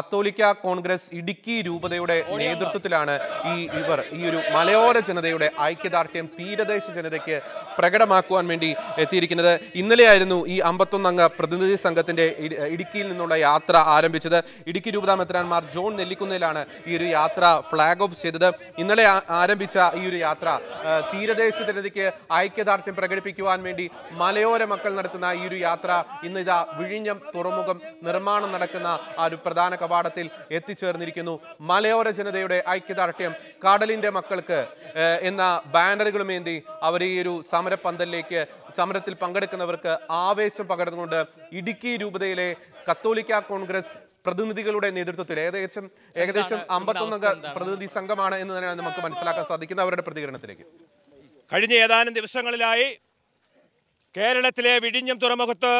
കത്തോലിക്ക കോൺഗ്രസ് ഇടുക്കി രൂപതയുടെ നേതൃത്വത്തിലാണ് ഈ ഇവർ ഈ ഒരു മലയോര ജനതയുടെ ഐക്യദാർഢ്യം തീരദേശ ജനതയ്ക്ക് പ്രകടമാക്കുവാൻ വേണ്ടി എത്തിയിരിക്കുന്നത് ഇന്നലെയായിരുന്നു ഈ അമ്പത്തൊന്നംഗ പ്രതിനിധി സംഘത്തിന്റെ ഇടുക്കിയിൽ നിന്നുള്ള യാത്ര ആരംഭിച്ചത് ഇടുക്കി രൂപതാ മെത്രാൻമാർ ജോൺ നെല്ലിക്കുന്നിലാണ് ഈ ഒരു യാത്ര ഫ്ലാഗ് ഓഫ് ചെയ്തത് ഇന്നലെ ആരംഭിച്ച ഈ ഒരു യാത്ര തീരദേശ ജനതയ്ക്ക് ഐക്യദാർഢ്യം പ്രകടിപ്പിക്കുവാൻ വേണ്ടി മലയോര മക്കൾ നടത്തുന്ന ഈ ഒരു യാത്ര ഇന്ന് ഇതാ വിഴിഞ്ഞം തുറമുഖം നിർമ്മാണം നടക്കുന്ന ആ ഒരു പ്രധാന കവാടത്തിൽ എത്തിച്ചേർന്നിരിക്കുന്നു മലയോര ജനതയുടെ ഐക്യദാർഢ്യം കടലിൻ്റെ മക്കൾക്ക് എന്ന ബാനറുകളുമേന്തി അവർ ഈ ഒരു സമരപന്തലിലേക്ക് സമരത്തിൽ പങ്കെടുക്കുന്നവർക്ക് ആവേശം പകർന്നുകൊണ്ട് ഇടുക്കി രൂപതയിലെ കത്തോലിക്ക കോൺഗ്രസ് പ്രതിനിധികളുടെ നേതൃത്വത്തിൽ ഏകദേശം ഏകദേശം അമ്പത്തൊന്നംഗ പ്രതിനിധി സംഘമാണ് എന്ന് തന്നെയാണ് നമുക്ക് മനസ്സിലാക്കാൻ സാധിക്കുന്നത് അവരുടെ പ്രതികരണത്തിലേക്ക് കഴിഞ്ഞ ഏതാനും ദിവസങ്ങളിലായി കേരളത്തിലെ വിഴിഞ്ഞം തുറമുഖത്ത്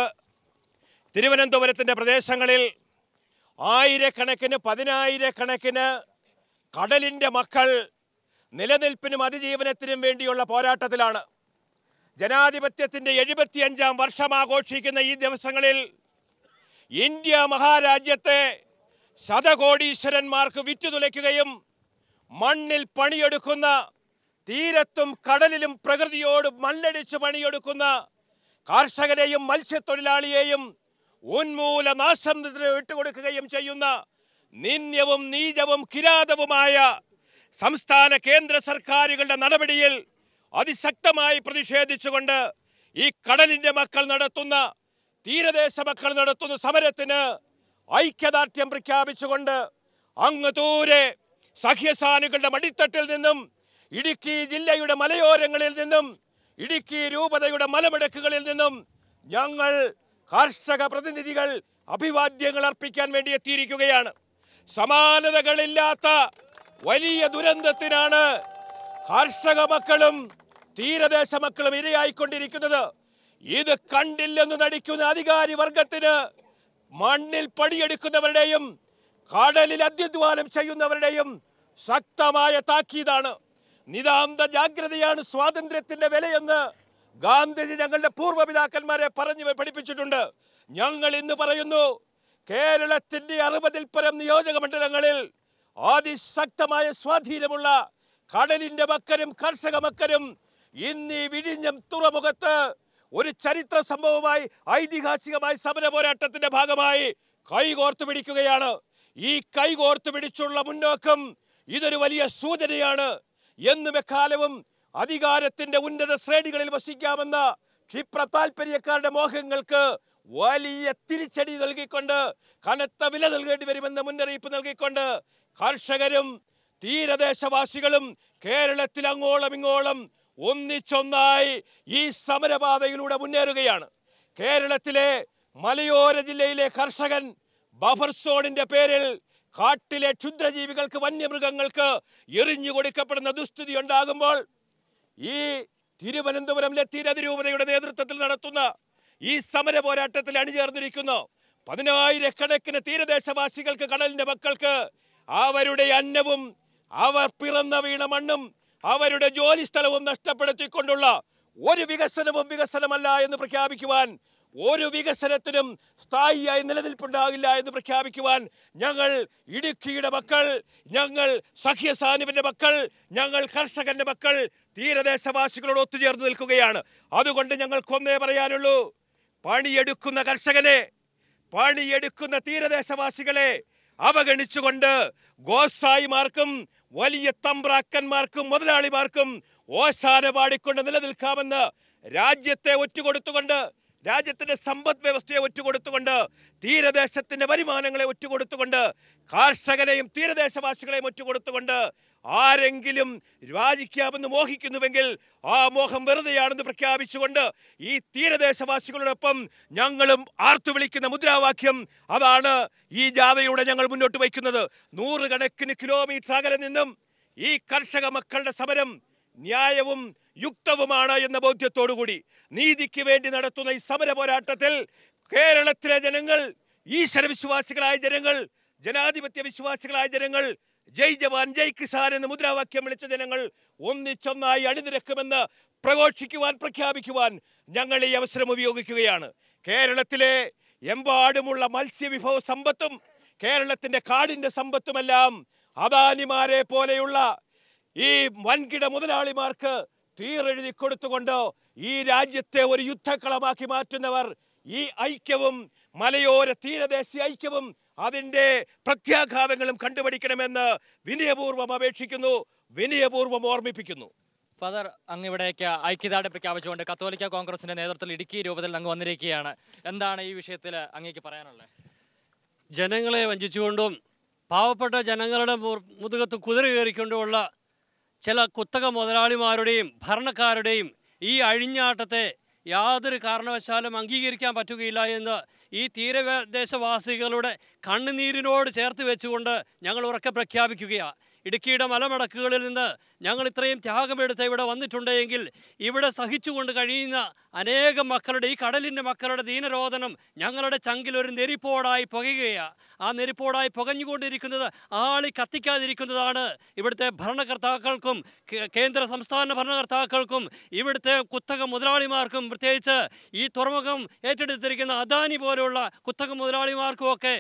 തിരുവനന്തപുരത്തിൻ്റെ പ്രദേശങ്ങളിൽ ആയിരക്കണക്കിന് പതിനായിരക്കണക്കിന് കടലിൻ്റെ മക്കൾ നിലനിൽപ്പിനും അതിജീവനത്തിനും വേണ്ടിയുള്ള പോരാട്ടത്തിലാണ് ജനാധിപത്യത്തിൻ്റെ എഴുപത്തിയഞ്ചാം വർഷം ആഘോഷിക്കുന്ന ഈ ദിവസങ്ങളിൽ ഇന്ത്യ മഹാരാജ്യത്തെ ശതകോടീശ്വരന്മാർക്ക് വിറ്റുതുലയ്ക്കുകയും മണ്ണിൽ പണിയെടുക്കുന്ന തീരത്തും കടലിലും പ്രകൃതിയോട് മല്ലടിച്ച് പണിയെടുക്കുന്ന കർഷകരെയും മത്സ്യത്തൊഴിലാളിയെയും ഉന്മൂല നാശം വിട്ടുകൊടുക്കുകയും ചെയ്യുന്ന നിന്ദ്യവും നീചവും കിരാതവുമായ സംസ്ഥാന കേന്ദ്ര സർക്കാരുകളുടെ നടപടിയിൽ അതിശക്തമായി പ്രതിഷേധിച്ചുകൊണ്ട് ഈ കടലിൻ്റെ മക്കൾ നടത്തുന്ന തീരദേശ മക്കൾ നടത്തുന്ന സമരത്തിന് ഐക്യദാർഢ്യം പ്രഖ്യാപിച്ചുകൊണ്ട് അങ്ങ് ദൂരെ സഖ്യസാനുകളുടെ മടിത്തട്ടിൽ നിന്നും ഇടുക്കി ജില്ലയുടെ മലയോരങ്ങളിൽ നിന്നും ഇടുക്കി രൂപതയുടെ മലമിടക്കുകളിൽ നിന്നും ഞങ്ങൾ കർഷക പ്രതിനിധികൾ അഭിവാദ്യങ്ങൾ അർപ്പിക്കാൻ വേണ്ടി എത്തിയിരിക്കുകയാണ് സമാനതകളില്ലാത്ത വലിയ ദുരന്തത്തിനാണ് കർഷക മക്കളും തീരദേശ മക്കളും ഇരയായിക്കൊണ്ടിരിക്കുന്നത് ഇത് കണ്ടില്ലെന്ന് നടിക്കുന്ന അധികാരി വർഗത്തിന് മണ്ണിൽ പടിയെടുക്കുന്നവരുടെയും കടലിൽ അധ്യധ്വാനം ചെയ്യുന്നവരുടെയും ശക്തമായ താക്കീതാണ് നിതാന്ത ജാഗ്രതയാണ് സ്വാതന്ത്ര്യത്തിന്റെ വിലയെന്ന് ഗാന്ധിജി ഞങ്ങളുടെ പൂർവ്വപിതാക്കന്മാരെ പറഞ്ഞു പഠിപ്പിച്ചിട്ടുണ്ട് ഞങ്ങൾ ഇന്ന് പറയുന്നു കേരളത്തിന്റെ അറുപതിൽ പരം നിയോജക മണ്ഡലങ്ങളിൽ അതിശക്തമായ സ്വാധീനമുള്ള കടലിന്റെ മക്കരും കർഷക മക്കരും ഇന്ന് ഈ വിഴിഞ്ഞം തുറമുഖത്ത് ഒരു ചരിത്ര സംഭവമായി ഐതിഹാസികമായ സമര പോരാട്ടത്തിന്റെ ഭാഗമായി കൈകോർത്തു പിടിക്കുകയാണ് ഈ കൈകോർത്തു പിടിച്ചുള്ള മുന്നോക്കം ഇതൊരു വലിയ സൂചനയാണ് എന്നും എക്കാലവും അധികാരത്തിന്റെ ഉന്നത ശ്രേണികളിൽ ക്ഷിപ്ര താൽപര്യക്കാരുടെ മോഹങ്ങൾക്ക് വലിയ തിരിച്ചടി നൽകിക്കൊണ്ട് കനത്ത വില നൽകേണ്ടി വരുമെന്ന മുന്നറിയിപ്പ് നൽകിക്കൊണ്ട് കർഷകരും തീരദേശവാസികളും കേരളത്തിൽ അങ്ങോളം ഇങ്ങോളം ഒന്നിച്ചൊന്നായി ഈ സമരപാതയിലൂടെ മുന്നേറുകയാണ് കേരളത്തിലെ മലയോര ജില്ലയിലെ കർഷകൻ ബഫർ സോണിന്റെ പേരിൽ കാട്ടിലെ ക്ഷുദ്രജീവികൾക്ക് വന്യമൃഗങ്ങൾക്ക് എറിഞ്ഞു കൊടുക്കപ്പെടുന്ന ദുസ്ഥിതി ഉണ്ടാകുമ്പോൾ ഈ തിരുവനന്തപുരം ലത്തീരതിരൂപതയുടെ നേതൃത്വത്തിൽ നടത്തുന്ന ഈ സമര പോരാട്ടത്തിൽ അണിചേർന്നിരിക്കുന്നു പതിനായിരക്കണക്കിന് തീരദേശവാസികൾക്ക് കടലിന്റെ മക്കൾക്ക് അവരുടെ അന്നവും അവർ പിറന്ന വീണ മണ്ണും അവരുടെ ജോലി സ്ഥലവും നഷ്ടപ്പെടുത്തിക്കൊണ്ടുള്ള ഒരു വികസനവും വികസനമല്ല എന്ന് പ്രഖ്യാപിക്കുവാൻ ഒരു വികസനത്തിനും സ്ഥായിയായി നിലനിൽപ്പുണ്ടാകില്ല എന്ന് പ്രഖ്യാപിക്കുവാൻ ഞങ്ങൾ ഇടുക്കിയുടെ മക്കൾ ഞങ്ങൾ സഖ്യസാനുവിന്റെ മക്കൾ ഞങ്ങൾ കർഷകന്റെ മക്കൾ തീരദേശവാസികളോട് ഒത്തുചേർന്ന് നിൽക്കുകയാണ് അതുകൊണ്ട് ഞങ്ങൾക്കൊന്നേ പറയാനുള്ളൂ പണിയെടുക്കുന്ന കർഷകനെ പണിയെടുക്കുന്ന തീരദേശവാസികളെ അവഗണിച്ചുകൊണ്ട് ഗോസായിമാർക്കും വലിയ തമ്പ്രാക്കന്മാർക്കും മുതലാളിമാർക്കും ഓശാന പാടിക്കൊണ്ട് നിലനിൽക്കാമെന്ന് രാജ്യത്തെ ഒറ്റുകൊടുത്തുകൊണ്ട് രാജ്യത്തിന്റെ സമ്പദ് വ്യവസ്ഥയെ ഒറ്റുകൊടുത്തുകൊണ്ട് തീരദേശത്തിന്റെ വരുമാനങ്ങളെ ഒറ്റുകൊടുത്തുകൊണ്ട് കർഷകനെയും തീരദേശവാസികളെയും ഒറ്റുകൊടുത്തുകൊണ്ട് ആരെങ്കിലും രാജിക്കാമെന്ന് മോഹിക്കുന്നുവെങ്കിൽ ആ മോഹം വെറുതെയാണെന്ന് പ്രഖ്യാപിച്ചുകൊണ്ട് ഈ തീരദേശവാസികളോടൊപ്പം ഞങ്ങളും ആർത്തു വിളിക്കുന്ന മുദ്രാവാക്യം അതാണ് ഈ ജാഥയുടെ ഞങ്ങൾ മുന്നോട്ട് വയ്ക്കുന്നത് നൂറുകണക്കിന് കിലോമീറ്റർ അകലെ നിന്നും ഈ കർഷക മക്കളുടെ സമരം ന്യായവും യുക്തവുമാണ് എന്ന ബോധ്യത്തോടുകൂടി നീതിക്ക് വേണ്ടി നടത്തുന്ന ഈ സമര പോരാട്ടത്തിൽ കേരളത്തിലെ ജനങ്ങൾ ഈശ്വര വിശ്വാസികളായ ജനങ്ങൾ ജനാധിപത്യ വിശ്വാസികളായ ജനങ്ങൾ ജയ് ജവാൻ ജയ് കിസാൻ എന്ന് മുദ്രാവാക്യം വിളിച്ച ജനങ്ങൾ ഒന്നിച്ചൊന്നായി അണിനിരക്കുമെന്ന് പ്രഘോഷിക്കുവാൻ പ്രഖ്യാപിക്കുവാൻ ഞങ്ങൾ ഈ അവസരം ഉപയോഗിക്കുകയാണ് കേരളത്തിലെ എമ്പാടുമുള്ള മത്സ്യവിഭവ സമ്പത്തും കേരളത്തിൻ്റെ കാടിൻ്റെ സമ്പത്തുമെല്ലാം അദാനിമാരെ പോലെയുള്ള ഈ വൻകിട മുതലാളിമാർക്ക് തീറെഴുതി കൊടുത്തുകൊണ്ട് ഈ രാജ്യത്തെ ഒരു യുദ്ധക്കളമാക്കി മാറ്റുന്നവർ ഈ ഐക്യവും മലയോര തീരദേശീയ ഐക്യവും അതിൻ്റെ പ്രത്യാഘാതങ്ങളും കണ്ടുപിടിക്കണമെന്ന് വിനയപൂർവ്വം അപേക്ഷിക്കുന്നു വിനയപൂർവ്വം ഓർമ്മിപ്പിക്കുന്നു ഫാദർ അങ്ങ് ഇവിടേക്ക് ഐക്യദാർഢ്യം പ്രഖ്യാപിച്ചുകൊണ്ട് കത്തോലിക്ക കോൺഗ്രസിന്റെ നേതൃത്വത്തിൽ ഇടുക്കി രൂപത്തിൽ അങ്ങ് വന്നിരിക്കുകയാണ് എന്താണ് ഈ വിഷയത്തിൽ അങ്ങേക്ക് പറയാനുള്ളത് ജനങ്ങളെ വഞ്ചിച്ചുകൊണ്ടും പാവപ്പെട്ട ജനങ്ങളുടെ മുതുകത്ത് കുതിര കയറിക്കൊണ്ടുമുള്ള ചില കുത്തക മുതലാളിമാരുടെയും ഭരണക്കാരുടെയും ഈ അഴിഞ്ഞാട്ടത്തെ യാതൊരു കാരണവശാലും അംഗീകരിക്കാൻ പറ്റുകയില്ല എന്ന് ഈ തീരദേശവാസികളുടെ കണ്ണുനീരിനോട് ചേർത്ത് വെച്ചുകൊണ്ട് ഞങ്ങൾ ഉറക്കെ പ്രഖ്യാപിക്കുകയാണ് ഇടുക്കിയുടെ മലമടക്കുകളിൽ നിന്ന് ഞങ്ങൾ ഇത്രയും ത്യാഗമെടുത്ത് ഇവിടെ വന്നിട്ടുണ്ടെങ്കിൽ ഇവിടെ സഹിച്ചുകൊണ്ട് കഴിയുന്ന അനേകം മക്കളുടെ ഈ കടലിൻ്റെ മക്കളുടെ ദീനരോധനം ഞങ്ങളുടെ ചങ്കിൽ ഒരു നെരിപ്പോടായി പുകയുകയാണ് ആ നെരിപ്പോടായി പുകഞ്ഞുകൊണ്ടിരിക്കുന്നത് ആളി കത്തിക്കാതിരിക്കുന്നതാണ് ഇവിടുത്തെ ഭരണകർത്താക്കൾക്കും കേന്ദ്ര സംസ്ഥാന ഭരണകർത്താക്കൾക്കും ഇവിടുത്തെ കുത്തക മുതലാളിമാർക്കും പ്രത്യേകിച്ച് ഈ തുറമുഖം ഏറ്റെടുത്തിരിക്കുന്ന അദാനി പോലെയുള്ള കുത്തക മുതലാളിമാർക്കുമൊക്കെ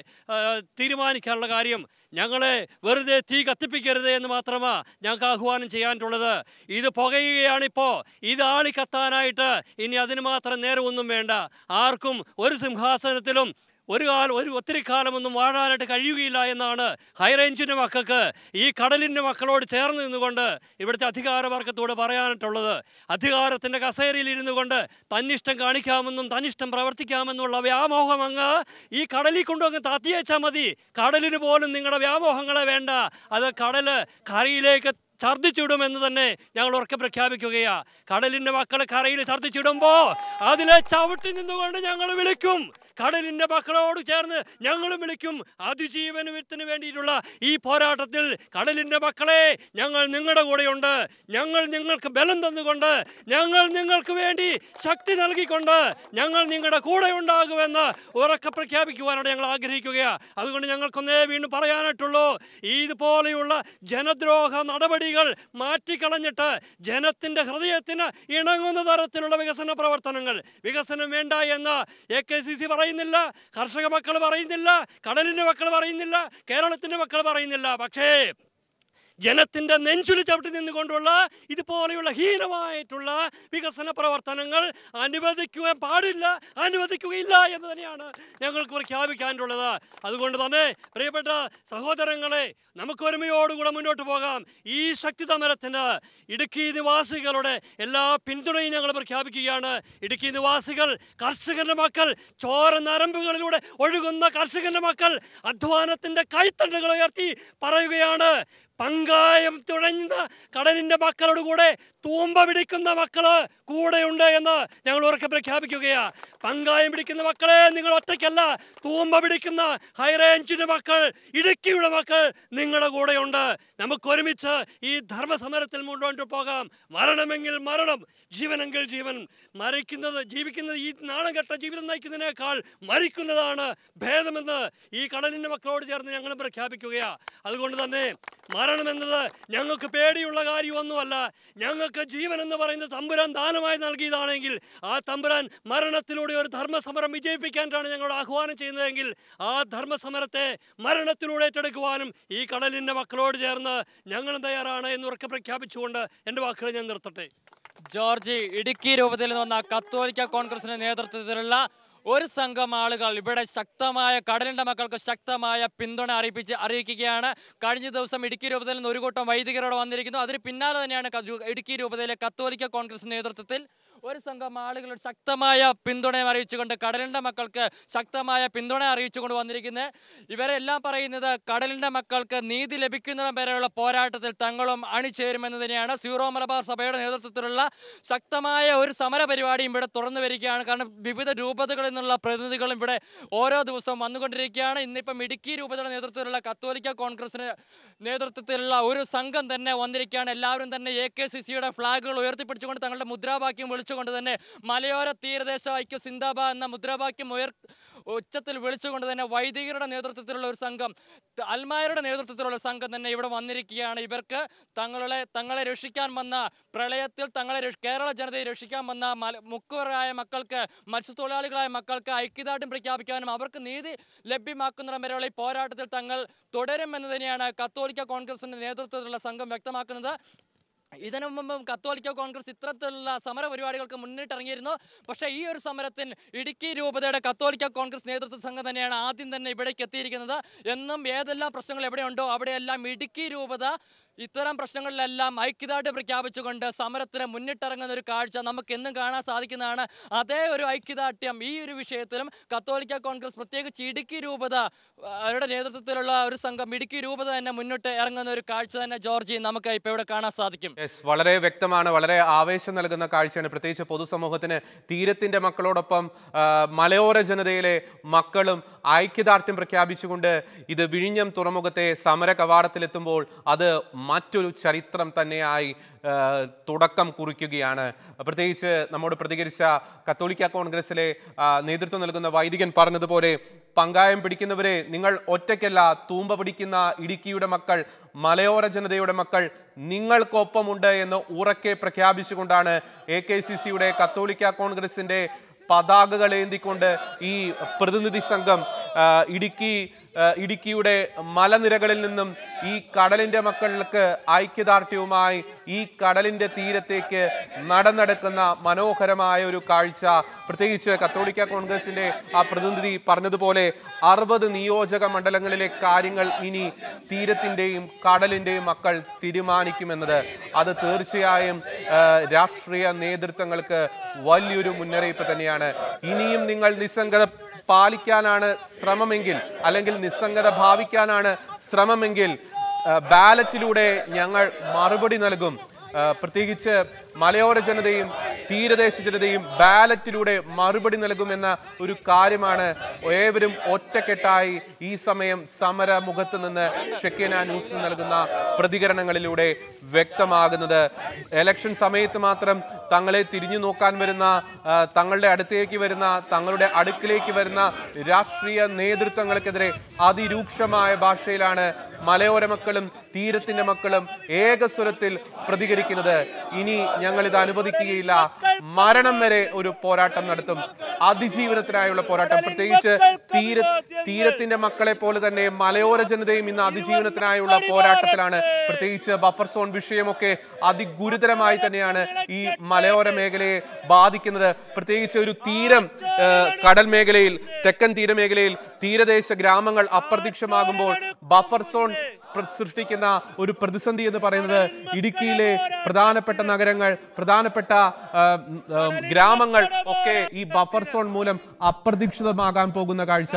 തീരുമാനിക്കാനുള്ള കാര്യം ഞങ്ങളെ വെറുതെ തീ കത്തിപ്പിക്കരുത് എന്ന് മാത്രമാണ് ഞങ്ങൾക്ക് ആഹ്വാനം ചെയ്യാനുള്ളത് ഇത് പുകയുകയാണിപ്പോൾ ഇത് കത്താനായിട്ട് ഇനി അതിന് മാത്രം നേരമൊന്നും വേണ്ട ആർക്കും ഒരു സിംഹാസനത്തിലും ഒരു കാലം ഒരു ഒത്തിരി കാലമൊന്നും വാഴാനായിട്ട് കഴിയുകയില്ല എന്നാണ് ഹൈറേഞ്ചിൻ്റെ മക്കൾക്ക് ഈ കടലിൻ്റെ മക്കളോട് ചേർന്ന് നിന്നുകൊണ്ട് ഇവിടുത്തെ വർഗത്തോട് പറയാനായിട്ടുള്ളത് അധികാരത്തിൻ്റെ കസേരയിൽ ഇരുന്നു കൊണ്ട് തന്നിഷ്ടം കാണിക്കാമെന്നും തന്നിഷ്ടം പ്രവർത്തിക്കാമെന്നുള്ള വ്യാമോഹം അങ്ങ് ഈ കടലിൽ കൊണ്ടുവന്ന് താത്തിയേച്ചാൽ മതി കടലിന് പോലും നിങ്ങളുടെ വ്യാമോഹങ്ങളെ വേണ്ട അത് കടൽ കരയിലേക്ക് ഛർദ്ദിച്ചിടുമെന്ന് തന്നെ ഞങ്ങൾ ഉറക്കെ പ്രഖ്യാപിക്കുകയാണ് കടലിൻ്റെ മക്കൾ കരയിൽ ഛർദ്ദിച്ചിടുമ്പോൾ അതിലെ ചവിട്ടി നിന്നുകൊണ്ട് ഞങ്ങൾ വിളിക്കും കടലിൻ്റെ മക്കളോട് ചേർന്ന് ഞങ്ങളും വിളിക്കും അതിജീവനത്തിന് വേണ്ടിയിട്ടുള്ള ഈ പോരാട്ടത്തിൽ കടലിൻ്റെ മക്കളെ ഞങ്ങൾ നിങ്ങളുടെ കൂടെയുണ്ട് ഞങ്ങൾ നിങ്ങൾക്ക് ബലം തന്നുകൊണ്ട് ഞങ്ങൾ നിങ്ങൾക്ക് വേണ്ടി ശക്തി നൽകിക്കൊണ്ട് ഞങ്ങൾ നിങ്ങളുടെ കൂടെ ഉണ്ടാകുമെന്ന് ഉറക്കെ പ്രഖ്യാപിക്കുവാനാണ് ഞങ്ങൾ ആഗ്രഹിക്കുകയാണ് അതുകൊണ്ട് ഞങ്ങൾക്കൊന്നേ വീണ്ടും പറയാനായിട്ടുള്ളൂ ഇതുപോലെയുള്ള ജനദ്രോഹ നടപടികൾ മാറ്റിക്കളഞ്ഞിട്ട് ജനത്തിൻ്റെ ഹൃദയത്തിന് ഇണങ്ങുന്ന തരത്തിലുള്ള വികസന പ്രവർത്തനങ്ങൾ വികസനം വേണ്ട എന്ന് എ കെ സി സി പറയുന്നില്ല കർഷക മക്കൾ പറയുന്നില്ല കടലിൻ്റെ മക്കൾ പറയുന്നില്ല കേരളത്തിൻ്റെ മക്കൾ പറയുന്നില്ല പക്ഷേ ജനത്തിൻ്റെ നെഞ്ചുലി ചവിട്ടി നിന്നുകൊണ്ടുള്ള ഇതുപോലെയുള്ള ഹീനമായിട്ടുള്ള വികസന പ്രവർത്തനങ്ങൾ അനുവദിക്കുവാൻ പാടില്ല അനുവദിക്കുകയില്ല എന്ന് തന്നെയാണ് ഞങ്ങൾക്ക് പ്രഖ്യാപിക്കാനുള്ളത് അതുകൊണ്ട് തന്നെ പ്രിയപ്പെട്ട സഹോദരങ്ങളെ നമുക്ക് ഒരുമയോടുകൂടെ മുന്നോട്ട് പോകാം ഈ ശക്തി സമരത്തിന് ഇടുക്കി നിവാസികളുടെ എല്ലാ പിന്തുണയും ഞങ്ങൾ പ്രഖ്യാപിക്കുകയാണ് ഇടുക്കി നിവാസികൾ കർഷകരുടെ മക്കൾ ചോര നരമ്പുകളിലൂടെ ഒഴുകുന്ന കർഷകന്റെ മക്കൾ അധ്വാനത്തിൻ്റെ കൈത്തണ്ടകൾ ഉയർത്തി പറയുകയാണ് പങ്കായം തുഴഞ്ഞ കടലിൻ്റെ മക്കളോട് കൂടെ തൂമ്പ പിടിക്കുന്ന മക്കൾ കൂടെയുണ്ട് എന്ന് ഞങ്ങൾ ഉറക്കെ പ്രഖ്യാപിക്കുകയാണ് പങ്കായം പിടിക്കുന്ന മക്കളെ നിങ്ങൾ ഒറ്റയ്ക്കല്ല തൂമ്പ പിടിക്കുന്ന ഹൈറേഞ്ചിൻ്റെ മക്കൾ ഇടുക്കിയുടെ മക്കൾ നിങ്ങളുടെ കൂടെയുണ്ട് നമുക്കൊരുമിച്ച് ഈ ധർമ്മസമരത്തിൽ മുന്നോട്ട് പോകാം മരണമെങ്കിൽ മരണം ജീവനെങ്കിൽ ജീവൻ മരിക്കുന്നത് ജീവിക്കുന്നത് ഈ നാണം ജീവിതം നയിക്കുന്നതിനേക്കാൾ മരിക്കുന്നതാണ് ഭേദമെന്ന് ഈ കടലിൻ്റെ മക്കളോട് ചേർന്ന് ഞങ്ങൾ പ്രഖ്യാപിക്കുകയാണ് അതുകൊണ്ട് തന്നെ മരണം മരണമെന്നത് ഞങ്ങൾക്ക് പേടിയുള്ള കാര്യമൊന്നുമല്ല ഞങ്ങൾക്ക് ജീവൻ എന്ന് പറയുന്ന തമ്പുരാൻ ദാനമായി നൽകിയതാണെങ്കിൽ ആ തമ്പുരാൻ മരണത്തിലൂടെ ഒരു ധർമ്മസമരം വിജയിപ്പിക്കാനാണ് ഞങ്ങളുടെ ആഹ്വാനം ചെയ്യുന്നതെങ്കിൽ ആ ധർമ്മസമരത്തെ മരണത്തിലൂടെ ഏറ്റെടുക്കുവാനും ഈ കടലിൻ്റെ മക്കളോട് ചേർന്ന് ഞങ്ങളും തയ്യാറാണ് എന്ന് ഉറക്കെ പ്രഖ്യാപിച്ചുകൊണ്ട് എൻ്റെ വാക്കുകൾ ഞാൻ നിർത്തട്ടെ ജോർജ് ഇടുക്കി രൂപത്തിൽ വന്ന കത്തോലിക്ക കോൺഗ്രസിന്റെ നേതൃത്വത്തിലുള്ള ഒരു സംഘം ആളുകൾ ഇവിടെ ശക്തമായ കടലിൻ്റെ മക്കൾക്ക് ശക്തമായ പിന്തുണ അറിയിപ്പിച്ച് അറിയിക്കുകയാണ് കഴിഞ്ഞ ദിവസം ഇടുക്കി രൂപതയിൽ നിന്ന് ഒരു കൂട്ടം വൈദികരോട് വന്നിരിക്കുന്നു അതിന് പിന്നാലെ തന്നെയാണ് ഇടുക്കി രൂപതയിലെ കത്തോലിക്ക കോൺഗ്രസ് നേതൃത്വത്തിൽ ഒരു സംഘം ആളുകൾ ശക്തമായ പിന്തുണയും അറിയിച്ചുകൊണ്ട് കടലിൻ്റെ മക്കൾക്ക് ശക്തമായ പിന്തുണ അറിയിച്ചുകൊണ്ട് വന്നിരിക്കുന്നത് ഇവരെല്ലാം പറയുന്നത് കടലിൻ്റെ മക്കൾക്ക് നീതി ലഭിക്കുന്നതും വരെയുള്ള പോരാട്ടത്തിൽ തങ്ങളും അണിചേരുമെന്ന് തന്നെയാണ് സീറോ മലബാർ സഭയുടെ നേതൃത്വത്തിലുള്ള ശക്തമായ ഒരു സമര പരിപാടിയും ഇവിടെ തുറന്നു വരികയാണ് കാരണം വിവിധ രൂപതകളിൽ നിന്നുള്ള പ്രതിനിധികളും ഇവിടെ ഓരോ ദിവസവും വന്നുകൊണ്ടിരിക്കുകയാണ് ഇന്നിപ്പം ഇടുക്കി രൂപതയുടെ നേതൃത്വത്തിലുള്ള കത്തോലിക്ക കോൺഗ്രസിന് നേതൃത്വത്തിലുള്ള ഒരു സംഘം തന്നെ വന്നിരിക്കുകയാണ് എല്ലാവരും തന്നെ എ കെ സി സിയുടെ ഫ്ലാഗുകൾ ഉയർത്തിപ്പിടിച്ചുകൊണ്ട് തങ്ങളുടെ മുദ്രാവാക്യം വിളിച്ചു വിളിച്ചുകൊണ്ട് തന്നെ മലയോര തീരദേശ ഐക്യ സിന്താബ എന്ന മുദ്രാവാക്യം ഉയർ ഉച്ചത്തിൽ വിളിച്ചുകൊണ്ട് തന്നെ വൈദികരുടെ നേതൃത്വത്തിലുള്ള ഒരു സംഘം അൽമായരുടെ നേതൃത്വത്തിലുള്ള സംഘം തന്നെ ഇവിടെ വന്നിരിക്കുകയാണ് ഇവർക്ക് തങ്ങളെ തങ്ങളെ രക്ഷിക്കാൻ വന്ന പ്രളയത്തിൽ തങ്ങളെ കേരള ജനതയെ രക്ഷിക്കാൻ വന്ന മുക്കുവരായ മക്കൾക്ക് മത്സ്യത്തൊഴിലാളികളായ മക്കൾക്ക് ഐക്യദാർഢ്യം പ്രഖ്യാപിക്കാനും അവർക്ക് നീതി ലഭ്യമാക്കുന്നതും വരെയുള്ള ഈ പോരാട്ടത്തിൽ തങ്ങൾ തുടരുമെന്ന് തന്നെയാണ് കത്തോലിക്ക കോൺഗ്രസിന്റെ നേതൃത്വത്തിലുള്ള സംഘം വ്യക്തമാക്കുന്നത് ഇതിനു മുമ്പ് കത്തോലിക്ക കോൺഗ്രസ് ഇത്തരത്തിലുള്ള സമര പരിപാടികൾക്ക് മുന്നിട്ടിറങ്ങിയിരുന്നു പക്ഷേ ഈ ഒരു സമരത്തിൽ ഇടുക്കി രൂപതയുടെ കത്തോലിക്ക കോൺഗ്രസ് നേതൃത്വ സംഘം തന്നെയാണ് ആദ്യം തന്നെ ഇവിടേക്ക് എത്തിയിരിക്കുന്നത് എന്നും ഏതെല്ലാം പ്രശ്നങ്ങൾ എവിടെയുണ്ടോ അവിടെയെല്ലാം ഇടുക്കി രൂപത ഇത്തരം പ്രശ്നങ്ങളിലെല്ലാം ഐക്യദാർഢ്യം പ്രഖ്യാപിച്ചുകൊണ്ട് സമരത്തിന് മുന്നിട്ടിറങ്ങുന്ന ഒരു കാഴ്ച നമുക്ക് എന്നും കാണാൻ സാധിക്കുന്നതാണ് അതേ ഒരു ഐക്യദാർഢ്യം ഈ ഒരു വിഷയത്തിലും കത്തോലിക്ക കോൺഗ്രസ് പ്രത്യേകിച്ച് ഇടുക്കി രൂപത അവരുടെ നേതൃത്വത്തിലുള്ള ഒരു സംഘം ഇടുക്കി രൂപത തന്നെ മുന്നിട്ട് ഇറങ്ങുന്ന ഒരു കാഴ്ച തന്നെ ജോർജി നമുക്ക് ഇപ്പൊ ഇവിടെ കാണാൻ സാധിക്കും വളരെ വ്യക്തമാണ് വളരെ ആവേശം നൽകുന്ന കാഴ്ചയാണ് പ്രത്യേകിച്ച് പൊതുസമൂഹത്തിന് തീരത്തിന്റെ മക്കളോടൊപ്പം മലയോര ജനതയിലെ മക്കളും ഐക്യദാർഢ്യം പ്രഖ്യാപിച്ചുകൊണ്ട് ഇത് വിഴിഞ്ഞം തുറമുഖത്തെ സമര കവാടത്തിലെത്തുമ്പോൾ അത് മറ്റൊരു ചരിത്രം തന്നെയായി തുടക്കം കുറിക്കുകയാണ് പ്രത്യേകിച്ച് നമ്മോട് പ്രതികരിച്ച കത്തോലിക്ക കോൺഗ്രസിലെ നേതൃത്വം നൽകുന്ന വൈദികൻ പറഞ്ഞതുപോലെ പങ്കായം പിടിക്കുന്നവരെ നിങ്ങൾ ഒറ്റയ്ക്കല്ല തൂമ്പ പിടിക്കുന്ന ഇടുക്കിയുടെ മക്കൾ മലയോര ജനതയുടെ മക്കൾ നിങ്ങൾക്കൊപ്പമുണ്ട് എന്ന് ഉറക്കെ പ്രഖ്യാപിച്ചുകൊണ്ടാണ് എ കെ സി സിയുടെ കത്തോലിക്ക കോൺഗ്രസിൻ്റെ പതാകകൾ ഈ പ്രതിനിധി സംഘം ഇടുക്കി ഇടുക്കിയുടെ മലനിരകളിൽ നിന്നും ഈ കടലിൻ്റെ മക്കൾക്ക് ഐക്യദാർഢ്യവുമായി ഈ കടലിൻ്റെ തീരത്തേക്ക് നടന്നെടുക്കുന്ന മനോഹരമായ ഒരു കാഴ്ച പ്രത്യേകിച്ച് കത്തോളിക്ക കോൺഗ്രസിൻ്റെ ആ പ്രതിനിധി പറഞ്ഞതുപോലെ അറുപത് നിയോജക മണ്ഡലങ്ങളിലെ കാര്യങ്ങൾ ഇനി തീരത്തിൻ്റെയും കടലിൻ്റെയും മക്കൾ തീരുമാനിക്കുമെന്നത് അത് തീർച്ചയായും രാഷ്ട്രീയ നേതൃത്വങ്ങൾക്ക് വലിയൊരു മുന്നറിയിപ്പ് തന്നെയാണ് ഇനിയും നിങ്ങൾ നിസ്സംഗത പാലിക്കാനാണ് ശ്രമമെങ്കിൽ അല്ലെങ്കിൽ നിസ്സംഗത ഭാവിക്കാനാണ് ശ്രമമെങ്കിൽ ബാലറ്റിലൂടെ ഞങ്ങൾ മറുപടി നൽകും പ്രത്യേകിച്ച് മലയോര ജനതയും തീരദേശ ജനതയും ബാലറ്റിലൂടെ മറുപടി നൽകുമെന്ന ഒരു കാര്യമാണ് ഏവരും ഒറ്റക്കെട്ടായി ഈ സമയം സമരമുഖത്ത് നിന്ന് ഷെക്കീന ന്യൂസിന് നൽകുന്ന പ്രതികരണങ്ങളിലൂടെ വ്യക്തമാകുന്നത് എലക്ഷൻ സമയത്ത് മാത്രം തങ്ങളെ തിരിഞ്ഞു നോക്കാൻ വരുന്ന തങ്ങളുടെ അടുത്തേക്ക് വരുന്ന തങ്ങളുടെ അടുക്കിലേക്ക് വരുന്ന രാഷ്ട്രീയ നേതൃത്വങ്ങൾക്കെതിരെ അതിരൂക്ഷമായ ഭാഷയിലാണ് മലയോര മക്കളും തീരത്തിൻ്റെ മക്കളും ഏകസ്വരത്തിൽ പ്രതികരിക്കുന്നത് ഇനി ഞങ്ങൾ ഇത് അനുവദിക്കുകയില്ല മരണം വരെ ഒരു പോരാട്ടം നടത്തും അതിജീവനത്തിനായുള്ള പോരാട്ടം പ്രത്യേകിച്ച് തീര തീരത്തിന്റെ മക്കളെ പോലെ തന്നെ മലയോര ജനതയും ഇന്ന് അതിജീവനത്തിനായുള്ള പോരാട്ടത്തിലാണ് പ്രത്യേകിച്ച് ബഫർ സോൺ വിഷയമൊക്കെ അതിഗുരുതരമായി തന്നെയാണ് ഈ മലയോര മേഖലയെ ബാധിക്കുന്നത് പ്രത്യേകിച്ച് ഒരു തീരം കടൽ മേഖലയിൽ തെക്കൻ തീരമേഖലയിൽ തീരദേശ ഗ്രാമങ്ങൾ അപ്രത്യക്ഷമാകുമ്പോൾ ബഫർ സോൺ സൃഷ്ടിക്കുന്ന ഒരു പ്രതിസന്ധി എന്ന് പറയുന്നത് ഇടുക്കിയിലെ പ്രധാനപ്പെട്ട നഗരങ്ങൾ പ്രധാനപ്പെട്ട ഗ്രാമങ്ങൾ ഒക്കെ ഈ ബഫർ സോൺ മൂലം അപ്രതീക്ഷിതമാകാൻ പോകുന്ന കാഴ്ച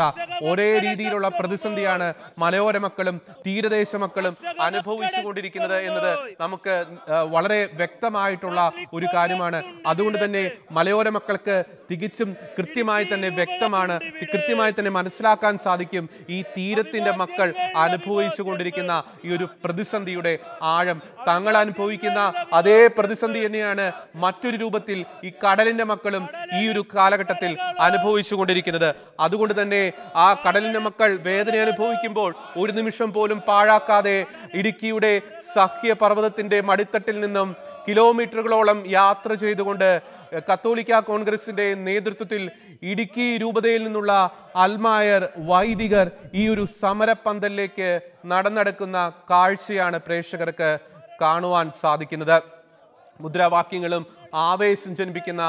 ഒരേ രീതിയിലുള്ള പ്രതിസന്ധിയാണ് മലയോര മക്കളും തീരദേശ മക്കളും അനുഭവിച്ചുകൊണ്ടിരിക്കുന്നത് എന്നത് നമുക്ക് വളരെ വ്യക്തമായിട്ടുള്ള ഒരു കാര്യമാണ് അതുകൊണ്ട് തന്നെ മലയോര മക്കൾക്ക് തികച്ചും കൃത്യമായി തന്നെ വ്യക്തമാണ് കൃത്യമായി തന്നെ മനസ്സിലാക്കാൻ സാധിക്കും ഈ തീരത്തിൻ്റെ മക്കൾ അനുഭവിച്ചു കൊണ്ടിരിക്കുന്ന ഈ ഒരു പ്രതിസന്ധിയുടെ ആഴം തങ്ങൾ അനുഭവിക്കുന്ന അതേ പ്രതിസന്ധി തന്നെയാണ് മറ്റൊരു രൂപത്തിൽ ഈ കടലിൻ്റെ മക്കളും ഈ ഒരു കാലഘട്ടത്തിൽ അനുഭവിച്ചു കൊണ്ടിരിക്കുന്നത് അതുകൊണ്ട് തന്നെ ആ കടലിൻ്റെ മക്കൾ വേദന അനുഭവിക്കുമ്പോൾ ഒരു നിമിഷം പോലും പാഴാക്കാതെ ഇടുക്കിയുടെ സഹ്യ മടിത്തട്ടിൽ നിന്നും കിലോമീറ്ററുകളോളം യാത്ര ചെയ്തുകൊണ്ട് കത്തോലിക്ക കോൺഗ്രസിൻ്റെ നേതൃത്വത്തിൽ ഇടുക്കി രൂപതയിൽ നിന്നുള്ള അൽമായർ വൈദികർ ഈ ഒരു സമരപ്പന്തലിലേക്ക് നടന്നെടുക്കുന്ന കാഴ്ചയാണ് പ്രേക്ഷകർക്ക് കാണുവാൻ സാധിക്കുന്നത് മുദ്രാവാക്യങ്ങളും ആവേശം ജനിപ്പിക്കുന്ന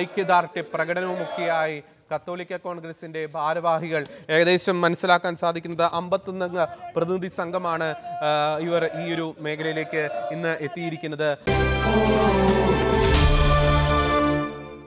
ഐക്യദാർഢ്യ പ്രകടനവുമൊക്കെയായി കത്തോലിക്ക കോൺഗ്രസിൻ്റെ ഭാരവാഹികൾ ഏകദേശം മനസ്സിലാക്കാൻ സാധിക്കുന്നത് അമ്പത്തൊന്നംഗ പ്രതിനിധി സംഘമാണ് ഇവർ ഈ ഒരു മേഖലയിലേക്ക് ഇന്ന് എത്തിയിരിക്കുന്നത്